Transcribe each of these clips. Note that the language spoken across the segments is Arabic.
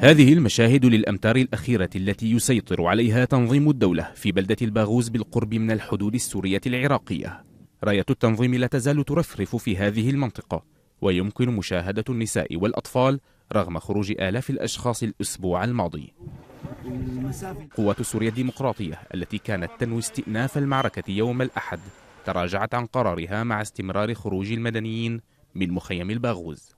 هذه المشاهد للأمتار الأخيرة التي يسيطر عليها تنظيم الدولة في بلدة الباغوز بالقرب من الحدود السورية العراقية راية التنظيم لا تزال ترفرف في هذه المنطقة ويمكن مشاهدة النساء والأطفال رغم خروج آلاف الأشخاص الأسبوع الماضي قوات سوريا الديمقراطية التي كانت تنوي استئناف المعركة يوم الأحد تراجعت عن قرارها مع استمرار خروج المدنيين من مخيم الباغوز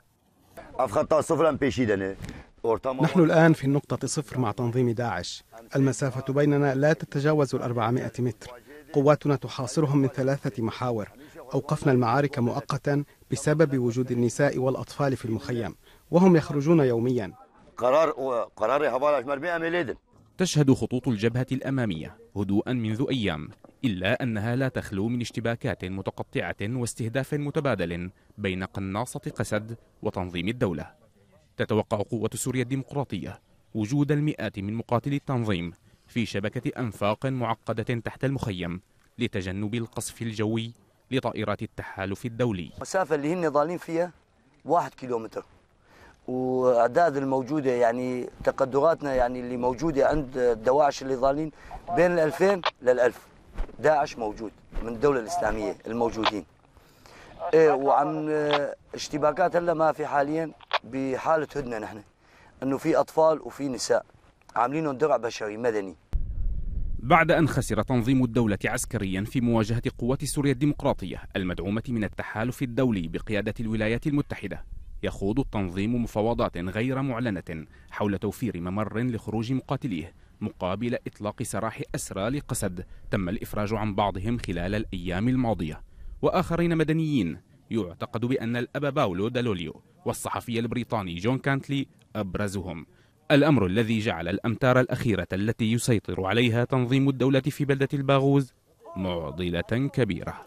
نحن الآن في النقطة صفر مع تنظيم داعش المسافة بيننا لا تتجاوز الأربعمائة متر قواتنا تحاصرهم من ثلاثة محاور أوقفنا المعارك مؤقتا بسبب وجود النساء والأطفال في المخيم وهم يخرجون يوميا قرار قرار تشهد خطوط الجبهة الأمامية هدوءا منذ أيام إلا أنها لا تخلو من اشتباكات متقطعة واستهداف متبادل بين قناصة قسد وتنظيم الدولة تتوقع قوة سوريا الديمقراطية وجود المئات من مقاتلي التنظيم في شبكة أنفاق معقدة تحت المخيم لتجنب القصف الجوي لطائرات التحالف الدولي المسافة اللي هن ضالين فيها واحد كيلومتر واعداد الموجوده يعني تقدراتنا يعني اللي موجوده عند الدواعش اللي ضالين بين ال 2000 لل 1000 داعش موجود من الدوله الاسلاميه الموجودين إيه وعن آه، اشتباكات هلا ما في حاليا بحاله هدنه نحن انه في اطفال وفي نساء عاملين درع بشري مدني بعد أن خسر تنظيم الدولة عسكريا في مواجهة قوات سوريا الديمقراطية المدعومة من التحالف الدولي بقيادة الولايات المتحدة يخوض التنظيم مفاوضات غير معلنة حول توفير ممر لخروج مقاتليه مقابل إطلاق سراح أسرى لقسد تم الإفراج عن بعضهم خلال الأيام الماضية وآخرين مدنيين يعتقد بأن الأب باولو دالوليو والصحفي البريطاني جون كانتلي أبرزهم الأمر الذي جعل الأمتار الأخيرة التي يسيطر عليها تنظيم الدولة في بلدة الباغوز معضلة كبيرة